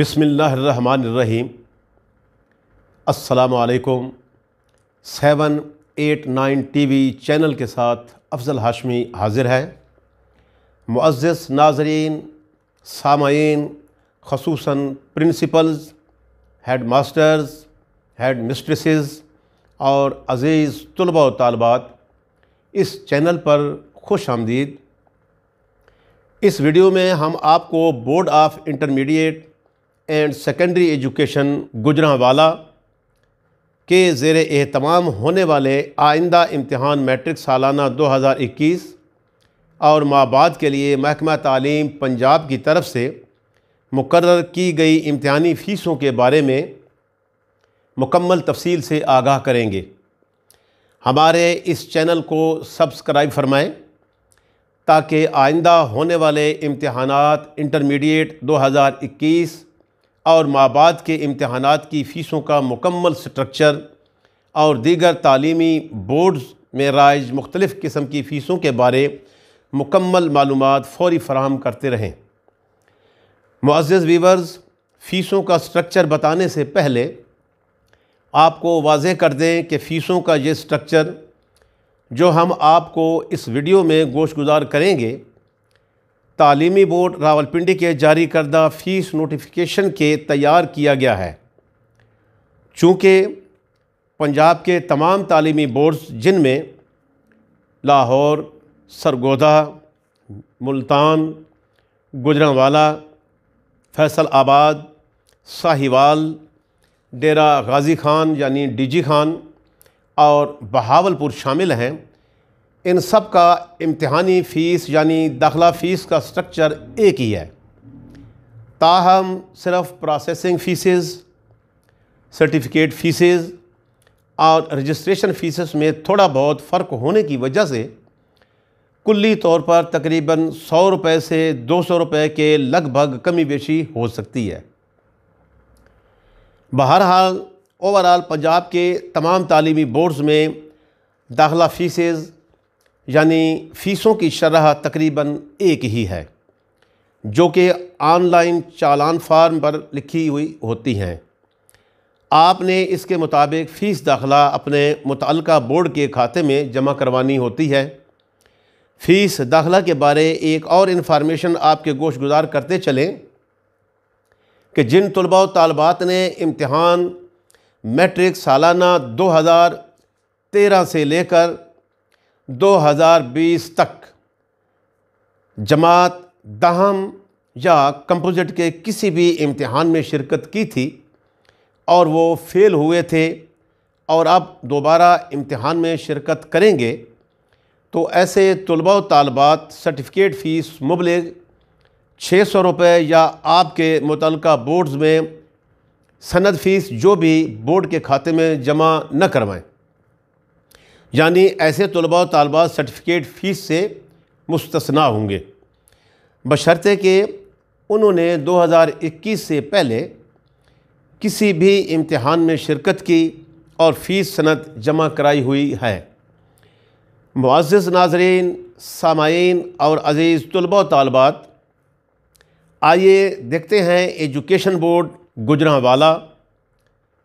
बिसमीम असलकुम seven eight nine T V channel के साथ अफजल हाशमी हाजिर है मुआज़ नाजरीन सामीन खसूस principals head masters head mistresses और अज़ीज़ तलबा और तालबात इस चैनल पर खुश आमदीद इस वीडियो में हम आपको board of intermediate and secondary education Gujranwala के ज़ेर एहतमाम होने वाले आइंदा इम्तहान मैट्रिक सालाना 2021 और माबाद के लिए महकमा तालीम पंजाब की तरफ से मुकर की गई इम्तहानी फ़ीसों के बारे में मुकम्मल तफसील से आगाह करेंगे हमारे इस चैनल को सब्सक्राइब फरमाएँ ताकि आइंदा होने वाले इम्तहान इंटरमीडिएट 2021 और माबाद के इम्तहान की फ़ीसों का मुकम्मल स्ट्रक्चर और दीगर तालीमी बोर्ड्स में राइज मुख्तलिफ़ किस्म की फ़ीसों के बारे मुकम्मल मालूम फ़ौरी फ़राहम करते रहें मुआज़ वीवर्स फ़ीसों का स्ट्रक्चर बताने से पहले आपको वाज़ कर दें कि फ़ीसों का ये स्ट्रक्चर जो हम आपको इस वीडियो में गोश गुजार करेंगे तालीमी बोर्ड रावलपिंडी के जारी करदा फ़ीस नोटिफिकेशन के तैयार किया गया है चूँकि पंजाब के तमाम तालीमी बोर्ड्स जिनमें लाहौर सरगोदा मुल्तान गुजरावाला फैसल आबाद साहिवाल डेरा गाजी खान यानी डीजी खान और बहावलपुर शामिल हैं इन सब का इम्तहानी फ़ीस यानी दाखिला फ़ीस का स्ट्रक्चर एक ही है ताहम सिर्फ प्रोसेसिंग फ़ीसेस सर्टिफिकेट फ़ीसेस और रजिस्ट्रेशन फ़ीसेस में थोड़ा बहुत फ़र्क होने की वजह से कुल्ली तौर पर तकरीबन सौ रुपये से दो सौ रुपये के लगभग कमी बेशी हो सकती है बहरहाल ओवरऑल पंजाब के तमाम तालीमी बोर्ड्स में दाखिला फ़ीसेज़ यानी फ़ीसों की शरह तकरीबन एक ही है जो कि ऑनलाइन चालान फार्म पर लिखी हुई होती हैं आपने इसके मुताबिक फ़ीस दाखिला अपने मुतलका बोर्ड के खाते में जमा करवानी होती है फ़ीस दाखिला के बारे एक और इन्फॉर्मेशन आपके गोश गुजार करते चलें कि जिन तलबा तलबात ने इम्तहान मैट्रिक सालाना 2013 से लेकर 2020 तक जमात दहम या कंपोजिट के किसी भी इम्तहान में शिरकत की थी और वो फेल हुए थे और अब दोबारा इम्तहान में शिरकत करेंगे तो ऐसे तलबा तालबात सर्टिफिकेट फ़ीस मुबलग छः सौ रुपये या आपके मुतल बोर्ड्स में सनद फ़ीस जो भी बोर्ड के खाते में जमा न करवाएं यानी ऐसे तलबा तलबा सर्टिफिकेट फ़ीस से मुस्तना होंगे बशर्ते कि उन्होंने 2021 से पहले किसी भी इम्तहान में शिरकत की और फ़ीस सनत जमा कराई हुई है मुआज़ नाजरीन सामाइन और अज़ीज़ तलबा तलबात आइए देखते हैं एजुकेशन बोर्ड गुजरावाला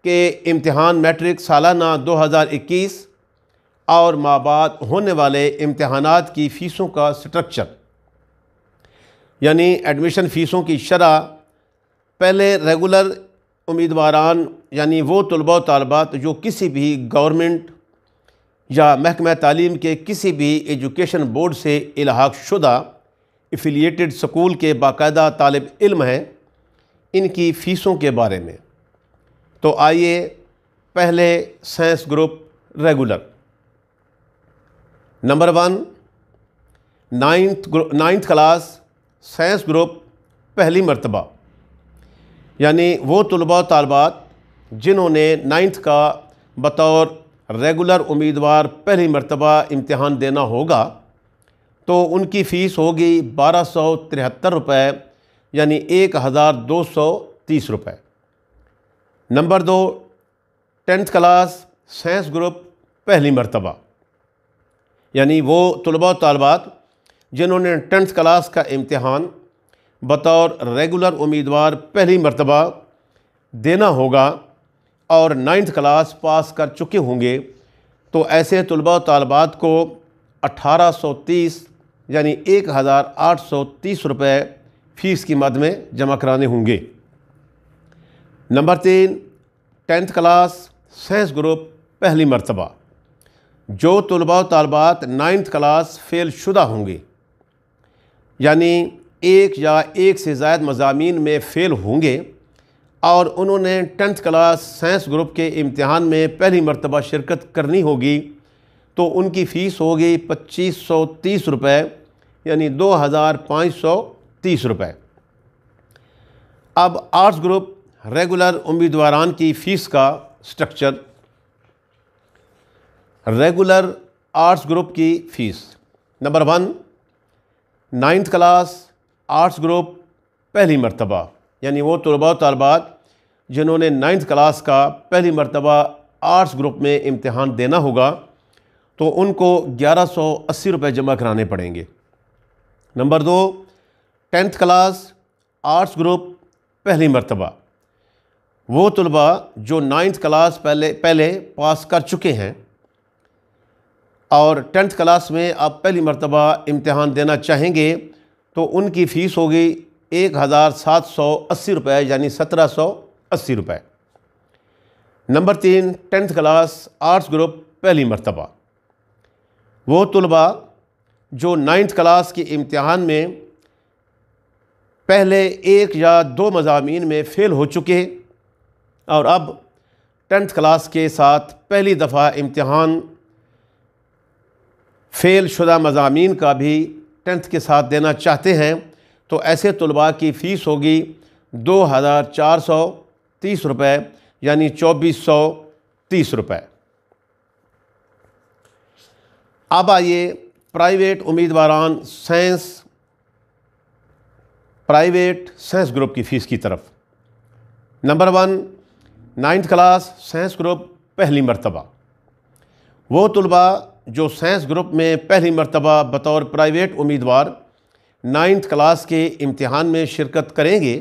के इम्तहान मैट्रिक सालाना 2021 और माबाद होने वाले इम्तहान की फ़ीसों का स्ट्रक्चर यानी एडमिशन फ़ीसों की शरह पहले रेगुलर उम्मीदवारान यानी वो तलबा तलबात जो किसी भी गवर्नमेंट या महकमा तालीम के किसी भी एजुकेशन बोर्ड से इलाहाक शुदा एफिलिएटेड स्कूल के बाकायदा तालब इल्म हैं इनकी फ़ीसों के बारे में तो आइए पहले science group regular number one ninth ninth class science group पहली मरतबा यानी वो तलबा तलबात जिन्होंने नाइन्थ का बतौर रेगुलर उम्मीदवार पहली मरतबा इम्तहान देना होगा तो उनकी फ़ीस होगी बारह सौ तिहत्तर रुपये यानी एक हज़ार दो सौ तीस रुपये नंबर दो टेंथ क्लास साइंस ग्रुप पहली मरतबा यानी वो तलबा तलबात जिन्होंने टेंथ क्लास का इम्तहान बतौर रेगुलर उम्मीदवार पहली मरतबा देना होगा और नाइन्थ क्लास पास कर चुके होंगे तो ऐसे तलबा तलबात को 1830 यानी एक हज़ार आठ सौ तीस रुपये फ़ीस की मद में जमा कराने होंगे नंबर तीन टेंथ क्लास साइंस ग्रुप पहली मरतबा जो तलबा तलबात नाइन्थ क्लास फेल शुदा होंगे यानी एक या एक से ज़ायद मजामी में फ़ेल होंगे और उन्होंने टेंथ क्लास साइंस ग्रुप के इम्तहान में पहली मरतबा शिरकत करनी होगी तो उनकी फ़ीस होगी पच्चीस सौ तीस रुपये यानी दो हज़ार पाँच सौ तीस रुपये अब आर्ट्स ग्रुप रेगुलर उम्मीदवार की फ़ीस का स्ट्रक्चर रेगुलर आर्ट्स ग्रुप की fees number one ninth class arts group पहली मरतबा यानी वो तलबा तलबात जिन्होंने नाइन्थ क्लास का पहली मरतबा आर्ट्स ग्रुप में इम्तहान देना होगा तो उनको ग्यारह सौ अस्सी रुपये जमा कराने पड़ेंगे नंबर दो टेंथ क्लास आर्ट्स ग्रुप पहली मरतबा वो तलबा जो नाइन्थ क्लास पहले पहले पास कर चुके हैं और टेंथ क्लास में आप पहली मरतबा इम्तहान देना चाहेंगे तो उनकी फ़ीस होगी एक हज़ार सात सौ अस्सी रुपये यानी सत्रह सौ अस्सी रुपये नंबर तीन टेंथ क्लास आर्ट्स ग्रुप पहली मरतबा वो तलबा जो नाइन्थ क्लास के इम्तहान में पहले एक या दो मजामी में फ़ेल हो चुके और अब टेंथ क्लास के साथ पहली दफ़ा इम्तहान फ़ेल शुदा मजामी का भी टेंथ के साथ देना चाहते हैं तो ऐसे तलबा की फ़ीस होगी दो हज़ार चार सौ तीस रुपये यानी चौबीस सौ तीस रुपये अब आइए प्राइवेट उम्मीदवारान साइंस प्राइवेट साइंस ग्रुप की फ़ीस की तरफ number one ninth class science group पहली मरतबा वो तलबा जो साइंस ग्रुप में पहली मरतबा बतौर प्राइवेट उम्मीदवार नाइन्थ क्लास के इम्तहान में शिरकत करेंगे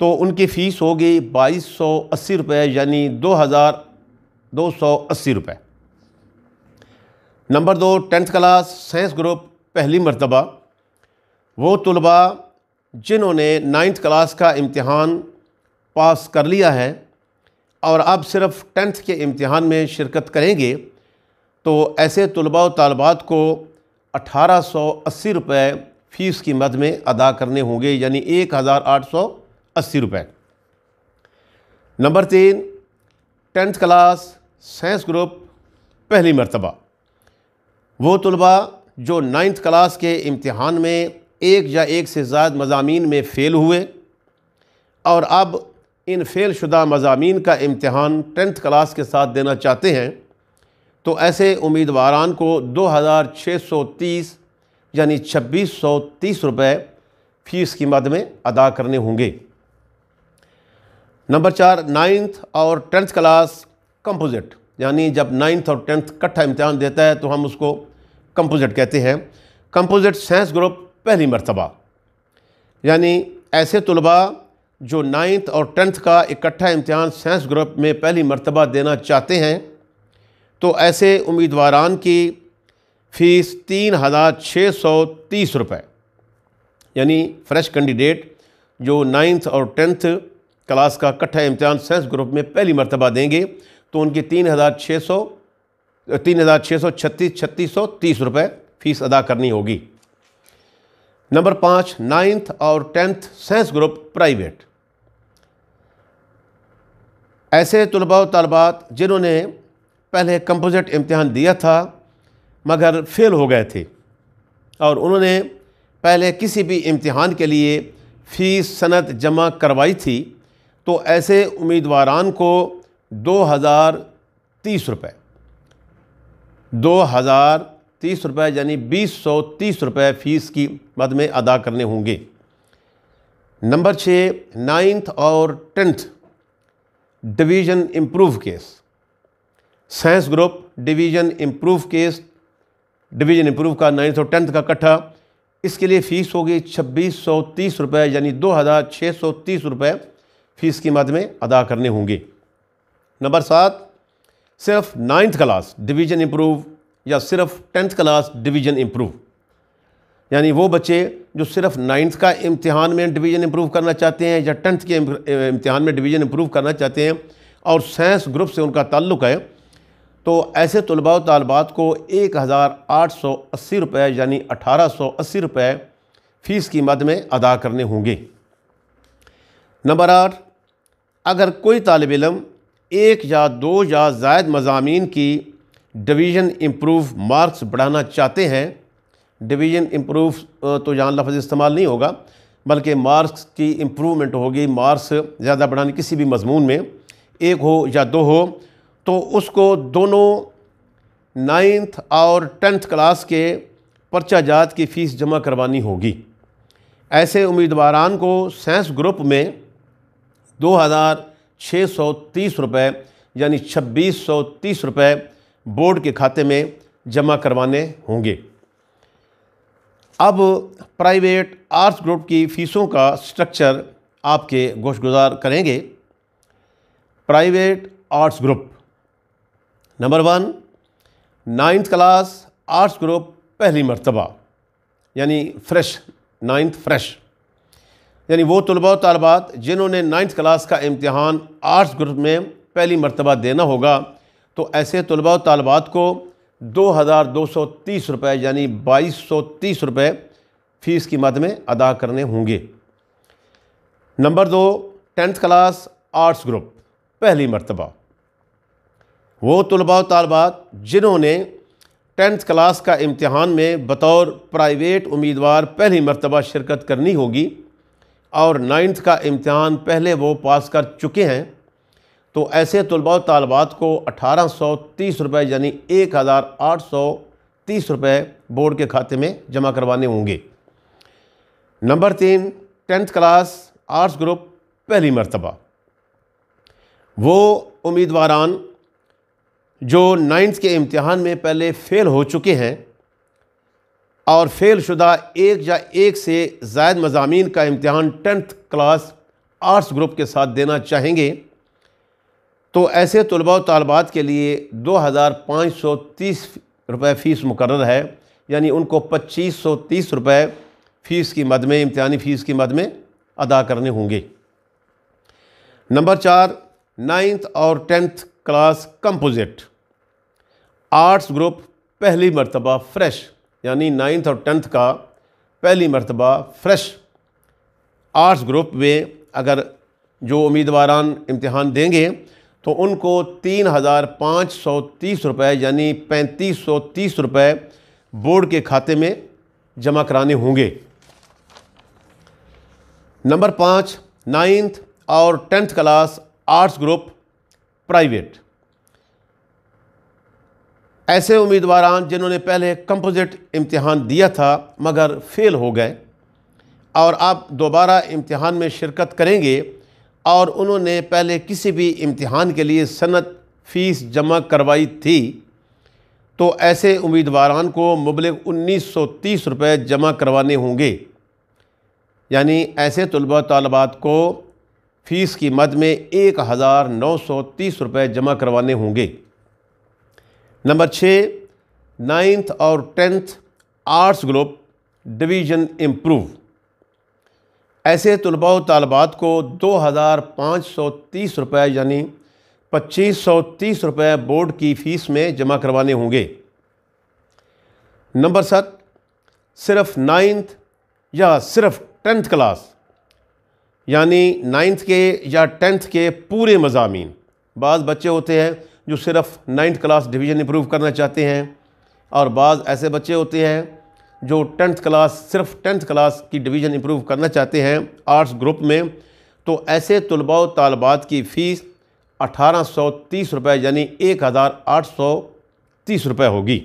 तो उनकी फ़ीस होगी बाईस सौ अस्सी रुपये यानी दो हज़ार दो सौ अस्सी रुपये नंबर दो टेंथ क्लास साइंस ग्रुप पहली मरतबा वो तलबा जिन्होंने नाइन्थ क्लास का इम्तहान पास कर लिया है और अब सिर्फ़ टेंथ के इम्तहान में शिरकत करेंगे तो ऐसे तलबा तलबात को अठारह सौ अस्सी रुपये फ़ीस की मद में अदा करने होंगे यानी एक हज़ार आठ सौ अस्सी रुपये नंबर तीन टेंथ क्लास साइंस ग्रुप पहली मरतबा वो तलबा जो नाइन्थ क्लास के इम्तहान में एक या एक से ज़्यादा मजामी में फ़ेल हुए और अब इन फ़ेल शुदा मजामी का इम्तहान टेंथ क्लास के साथ देना चाहते हैं तो ऐसे उम्मीदवारान को 2630 यानी 2630 रुपए फीस की मद में अदा करने होंगे नंबर चार नाइन्थ और टेंथ क्लास कंपोजिट यानी जब नाइन्थ और टेंथ इकट्ठा इम्तहान देता है तो हम उसको कंपोजिट कहते हैं कंपोजिट साइंस ग्रुप पहली मरतबा यानी ऐसे तलबा जो नाइन्थ और टेंथ का इकट्ठा इम्तहान साइंस ग्रुप में पहली मरतबा देना चाहते हैं तो ऐसे उम्मीदवारान की फ़ीस तीन हज़ार छः सौ तीस रुपये यानी फ़्रेश कैंडिडेट जो नाइन्थ और टेंथ क्लास का इकट्ठा इम्तहान साइंस ग्रुप में पहली मरतबा देंगे तो उनकी तीन हज़ार छः सौ तीन हज़ार छः सौ छत्तीस छत्तीस सौ तीस रुपये फ़ीस अदा करनी होगी नंबर पाँच नाइन्थ और टेंथ साइंस ग्रुप प्राइवेट ऐसे तलबा तलबात जिन्होंने पहले कंपोजिट इम्तिहान दिया था मगर फेल हो गए थे और उन्होंने पहले किसी भी इम्तहान के लिए फ़ीस सनत जमा करवाई थी तो ऐसे उम्मीदवारान को दो हज़ार तीस रुपये दो हज़ार तीस रुपये यानी बीस सौ तीस रुपये फ़ीस की मद में अदा करने होंगे नंबर छः नाइन्थ और tenth division improve case science group division improve case division improve का नाइन्थ और टेंथ का कट्ठा इसके लिए फ़ीस होगी छब्बीस सौ तीस रुपये यानी दो हज़ार छः सौ तीस रुपये फ़ीस की मद में अदा करने होंगे नंबर सात सिर्फ नाइन्थ क्लास डिवीज़न इम्प्रूव या सिर्फ टेंथ क्लास डिवीज़न इम्प्रूव यानी वो बच्चे जो सिर्फ नाइन्थ का इम्तिहान में डिवीज़न इम्प्रूव करना चाहते हैं या टेंथ के इम्तिहान में डिवीज़न इम्प्रूव करना चाहते हैं और साइंस ग्रुप से उनका ताल्लुक है तो ऐसे तलबा तलबात को एक हज़ार आठ सौ अस्सी रुपये यानी अठारह सौ अस्सी रुपये फ़ीस की मद में अदा करने होंगे नंबर आठ अगर कोई तालब इलम एक या दो या जायद मजामी की डिवीज़न इम्प्रूव मार्क्स बढ़ाना चाहते हैं डिवीज़न इम्प्रूव तो जान लफज इस्तेमाल नहीं होगा बल्कि मार्क्स की इम्प्रूवमेंट होगी मार्क्स ज़्यादा बढ़ाने किसी भी मजमून में एक हो या दो हो तो उसको दोनों नाइन्थ और टेंथ क्लास के पर्चा जात की फ़ीस जमा करवानी होगी ऐसे उम्मीदवारान को साइंस ग्रुप में दो हज़ार छः सौ तीस रुपये यानी छब्बीस सौ तीस रुपये बोर्ड के खाते में जमा करवाने होंगे अब प्राइवेट आर्ट्स ग्रुप की फ़ीसों का स्ट्रक्चर आपके गोशगुजार करेंगे private arts group number one ninth class arts group पहली मरतबा यानी फ्रेश नाइन्थ फ्रेश यानी वो तलबा तलबात जिन्होंने नाइन्थ क्लास का इम्तहान आर्ट्स ग्रुप में पहली मरतबा देना होगा तो ऐसे तलबा तलबात को दो हज़ार दो सौ तीस रुपये यानी बाईस सौ तीस रुपये फ़ीस की मद में अदा करने होंगे नंबर दो टेंथ क्लास आर्ट्स ग्रुप पहली मरतबा वो तलबा तलबात जिन्होंने टेंथ क्लास का इम्तहान में बतौर प्राइवेट उम्मीदवार पहली मरतबा शिरकत करनी होगी और नाइन्थ का इम्तहान पहले वो पास कर चुके हैं तो ऐसे तलबा तलबात को अठारह सौ तीस रुपये यानी एक हज़ार आठ सौ तीस रुपये बोर्ड के खाते में जमा करवाने होंगे नंबर तीन टेंथ क्लास आर्ट्स ग्रुप पहली मरतबा वो उम्मीदवारान जो नाइन्थ के इम्तहान में पहले फ़ेल हो चुके हैं और फ़ेल शुदा एक या एक से जायद मजामी का इम्तहान टेंथ क्लास आर्ट्स ग्रुप के साथ देना चाहेंगे तो ऐसे तलबा तलबात के लिए दो हज़ार पाँच सौ तीस रुपये फ़ीस मुकर है यानी उनको पच्चीस सौ तीस रुपये फ़ीस की मद में इम्तहानी फ़ीस की मद में अदा करने होंगे नंबर चार नाइन्थ और tenth class composite arts group पहली मरतबा फ़्रेश यानी नाइन्थ और टेंथ का पहली मरतबा फ़्रेश आर्ट्स ग्रुप में अगर जो उम्मीदवारान इम्तहान देंगे तो उनको तीन हज़ार पाँच सौ तीस रुपये यानी पैंतीस सौ तीस रुपये बोर्ड के खाते में जमा कराने होंगे नंबर पाँच नाइन्थ और tenth class arts group private ऐसे उम्मीदवार जिन्होंने पहले कंपोजिट इम्तहान दिया था मगर फ़ेल हो गए और आप दोबारा इम्तहान में शिरकत करेंगे और उन्होंने पहले किसी भी इम्तहान के लिए सनत फ़ीस जमा करवाई थी तो ऐसे उम्मीदवारान को मुबल उन्नीस सौ तीस रुपये जमा करवाने होंगे यानी ऐसे तलबा तलबात को फ़ीस की मद में एक हज़ार नौ सौ तीस रुपये जमा करवाने होंगे नंबर छः नाइन्थ और tenth arts group division improve ऐसे तलबा तलबात को दो हज़ार पाँच सौ तीस रुपये यानी पच्चीस सौ तीस रुपये बोर्ड की फ़ीस में जमा करवाने होंगे नंबर सात सिर्फ नाइन्थ या सिर्फ टेंथ क्लास यानी नाइन्थ के या टेंथ के पूरे मजामी बाज़ बच्चे होते हैं जो सिर्फ नाइन्थ क्लास डिवीज़न इम्प्रूव करना चाहते हैं और बाज़ ऐसे बच्चे होते हैं जो टेंथ क्लास सिर्फ टेंथ क्लास की डिवीज़न इम्प्रूव करना चाहते हैं आर्ट्स ग्रुप में तो ऐसे तलबा व तलबात की फ़ीस अठारह सौ तीस रुपये यानी एक हज़ार आठ सौ तीस रुपये होगी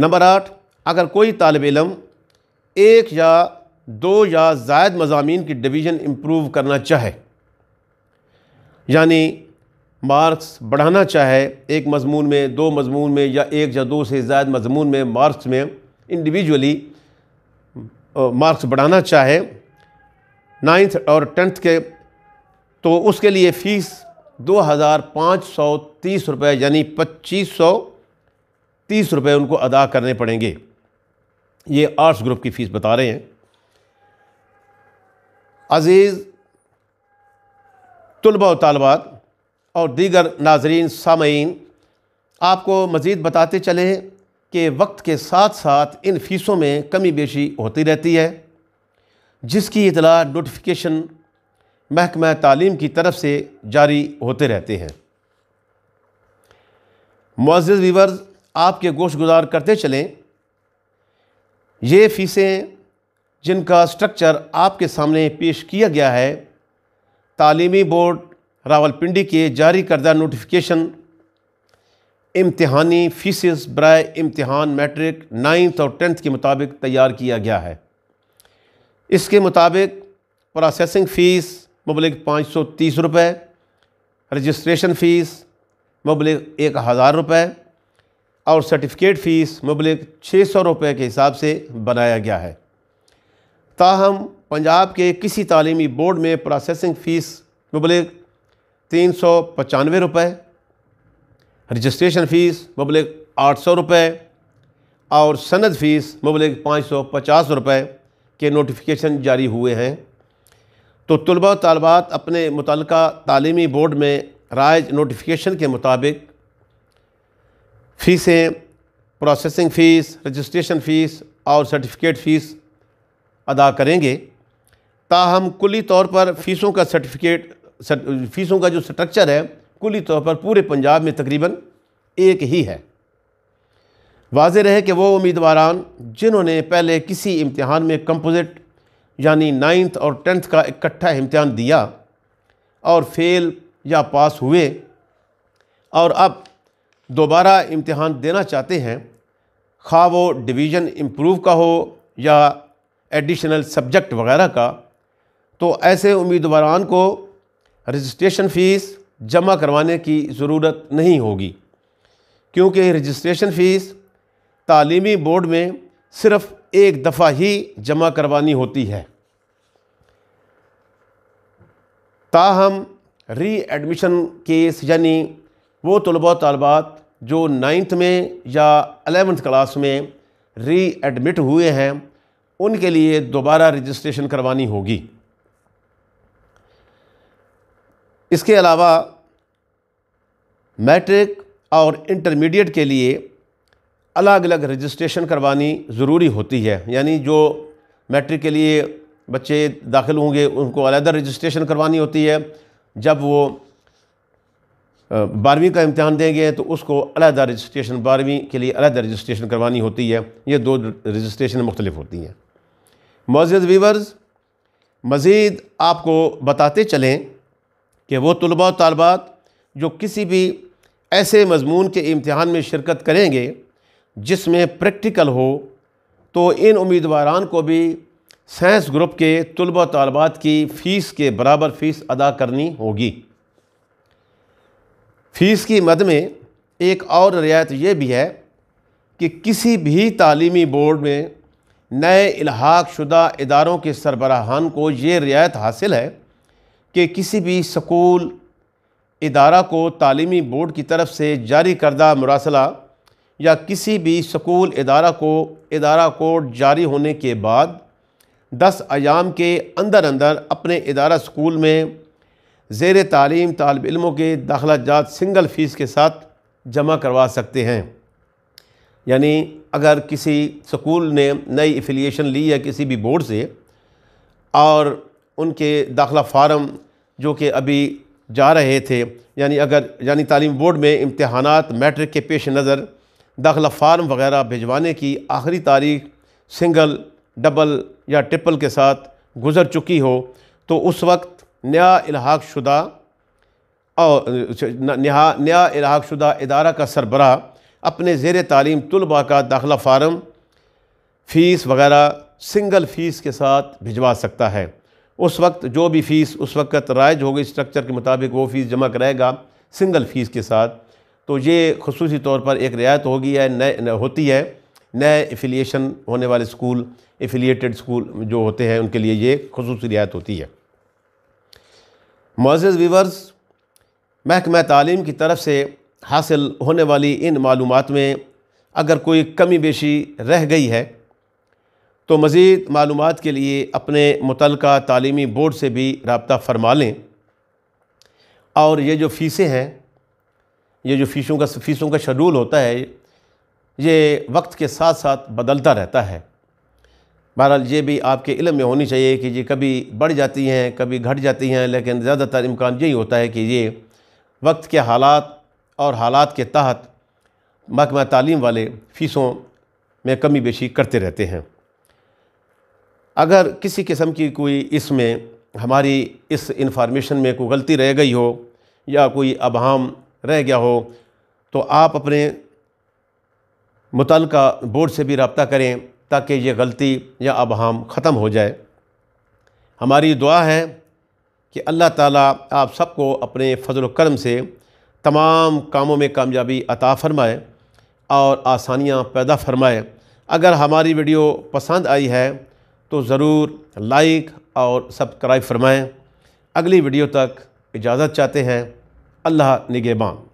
नंबर आठ अगर कोई तालब इलम एक या दो या जायद मजामी की डिवीज़न इम्प्रूव करना चाहे यानी मार्क्स बढ़ाना चाहे एक मजमून में दो मजमून में या एक या दो से ज़्यादा मजमून में मार्क्स में इंडिविजुअली मार्क्स बढ़ाना चाहे नाइन्थ और टेंथ के तो उसके लिए फ़ीस दो हज़ार पाँच सौ तीस रुपये यानी पच्चीस सौ तीस रुपये उनको अदा करने पड़ेंगे ये आर्ट्स ग्रुप की फ़ीस बता रहे हैं अज़ीज़ तलबा व तलबात और दीगर नाजरीन सामीन आपको मज़ीद बताते चले कि वक्त के साथ साथ इन फ़ीसों में कमी बेशी होती रहती है जिसकी इतला नोटिफिकेशन महकमा तालीम की तरफ से जारी होते रहते हैं मोज़ वीवर्स आपके गोश गुजार करते चलें ये फ़ीसें जिनका स्ट्रक्चर आपके सामने पेश किया गया है तालीमी बोर्ड रावलपिंडी के जारी करदा नोटिफिकेशन इम्तहानी फीसिस ब्राय इम्तहान मैट्रिक नाइन्थ और टेंथ के मुताबिक तैयार किया गया है इसके मुताबिक प्रोसेसिंग फ़ीस मुबलिक पाँच सौ तीस रुपये रजिस्ट्रेशन फ़ीस मुबलिक एक हज़ार रुपये और सर्टिफिकेट फ़ीस मुबलिक छः सौ रुपये के हिसाब से बनाया गया है ताहम पंजाब के किसी तालीमी बोर्ड में प्रोसेसिंग फ़ीस मुबलिक तीन सौ पचानवे रुपये रजिस्ट्रेशन फ़ीस मुबलिक आठ सौ रुपये और सनद फ़ीस मुबलिक पाँच सौ पचास रुपये के नोटिफिकेशन जारी हुए हैं तो तलबा तलबात अपने मुतल तलीमी बोर्ड में राइज नोटिफिकेशन के मुताबिक फ़ीसें प्रोसेसिंग फ़ीस रजिस्ट्रेशन फ़ीस और सर्टिफिकेट फ़ीस अदा करेंगे ताहम कुली तौर पर फ़ीसों का सर्टिफिकेट फ़ीसों का जो स्ट्रक्चर है कुली तौर पर पूरे पंजाब में तकरीबन एक ही है वाज रहे कि वो उम्मीदवार जिन्होंने पहले किसी इम्तहान में कंपोजिट यानी नाइन्थ और टेंथ का इकट्ठा इम्तहान दिया और फेल या पास हुए और अब दोबारा इम्तहान देना चाहते हैं खा वो डिवीज़न इम्प्रूव का हो या एडिशनल सब्जेक्ट वगैरह का तो ऐसे उम्मीदवारान को रजिस्ट्रेशन फ़ीस जमा करवाने की ज़रूरत नहीं होगी क्योंकि रजिस्ट्रेशन फ़ीस तालीमी बोर्ड में सिर्फ़ एक दफ़ा ही जमा करवानी होती है ताहम री एडमिशन केस यानी वो तलबा तलबात जो नाइन्थ में या अलेवेंथ क्लास में री एडमिट हुए हैं उनके लिए दोबारा रजिस्ट्रेशन करवानी होगी इसके अलावा मैट्रिक और इंटरमीडिएट के लिए अलग अलग रजिस्ट्रेशन करवानी ज़रूरी होती है यानी जो मैट्रिक के लिए बच्चे दाखिल होंगे उनको अलहदा रजिस्ट्रेशन करवानी होती है जब वो बारहवीं का इम्तहान देंगे तो उसको अलहदा रजिस्ट्रेशन बारहवीं के लिए अलहदा रजिस्ट्रेशन करवानी होती है ये दो रजिस्ट्रेशन मुख्तलिफ होती हैं मज़द वीवर्स मज़ीद आपको बताते चलें कि वो तलबा तलबात जो किसी भी ऐसे मजमून के इम्तहान में शिरकत करेंगे जिसमें प्रैक्टिकल हो तो इन उम्मीदवारान को भी साइंस ग्रुप के तलबा तलबात की फ़ीस के बराबर फ़ीस अदा करनी होगी फ़ीस की मद में एक और रियायत ये भी है कि किसी भी तालीमी बोर्ड में नए इलाहाक शुदा इदारों के सरबराहान को ये रियायत हासिल है कि किसी भी स्कूल इदारा को तालीमी बोर्ड की तरफ से जारी करदा मुरासला या किसी भी स्कूल इदारा को इदारा कोड जारी होने के बाद दस अयाम के अंदर अंदर अपने इदारा स्कूल में ज़ेर तालीम तालब इलमों के दाखिला जात सिंगल फ़ीस के साथ जमा करवा सकते हैं यानी अगर किसी स्कूल ने नई एफिलिएशन ली है किसी भी बोर्ड से और उनके दाखला फ़ारम जो कि अभी जा रहे थे यानी अगर यानी तालीम बोर्ड में इम्तहानात मैट्रिक के पेश नज़र दाखला फार्म वगैरह भिजवाने की आखिरी तारीख सिंगल डबल या ट्रिपल के साथ गुज़र चुकी हो तो उस वक्त नया इलाहाक शुदा और नया नया इलाहाक शुदा इदारा का सरबरा अपने ज़ेर तालीम तलबा का दाखला फार्म फ़ीस वगैरह सिंगल फ़ीस के साथ भिजवा सकता है उस वक्त जो भी फ़ीस उस वक्त राइज होगी स्ट्रक्चर के मुताबिक वो फ़ीस जमा कराएगा सिंगल फ़ीस के साथ तो ये खसूस तौर पर एक रियायत होगी है नए होती है नए एफिलिएशन होने वाले स्कूल एफिलिएटेड स्कूल जो होते हैं उनके लिए ये खसूस रियायत होती है मोज़ वीवर्स महकमा तालीम की तरफ से हासिल होने वाली इन मालूम में अगर कोई कमी बेशी रह गई है तो मज़ीद मालूम के लिए अपने मुतल तलीमी बोर्ड से भी रबता फ़रमा लें और ये जो फ़ीसें हैं ये जो फ़ीसों का फ़ीसों का शेड्यूल होता है ये वक्त के साथ साथ बदलता रहता है बहरहाल ये भी आपके इलम में होनी चाहिए कि ये कभी बढ़ जाती हैं कभी घट जाती हैं लेकिन ज़्यादातर इम्कान यही होता है कि ये वक्त के हालात और हालात के तहत महकमा तालीम वाले फ़ीसों में कमी बेशी करते रहते हैं अगर किसी किस्म की कोई इसमें हमारी इस इंफॉर्मेशन में कोई गलती रह गई हो या कोई अबहम रह गया हो तो आप अपने मुतल बोर्ड से भी रबता करें ताकि ये गलती या अबहम ख़त्म हो जाए हमारी दुआ है कि अल्लाह ताला आप सबको अपने फजल करम से तमाम कामों में कामयाबी अता फ़रमाए और आसानियाँ पैदा फ़रमाए अगर हमारी वीडियो पसंद आई है तो ज़रूर लाइक और सब्सक्राइब फरमाएँ अगली वीडियो तक इजाज़त चाहते हैं अल्लाह निगेबान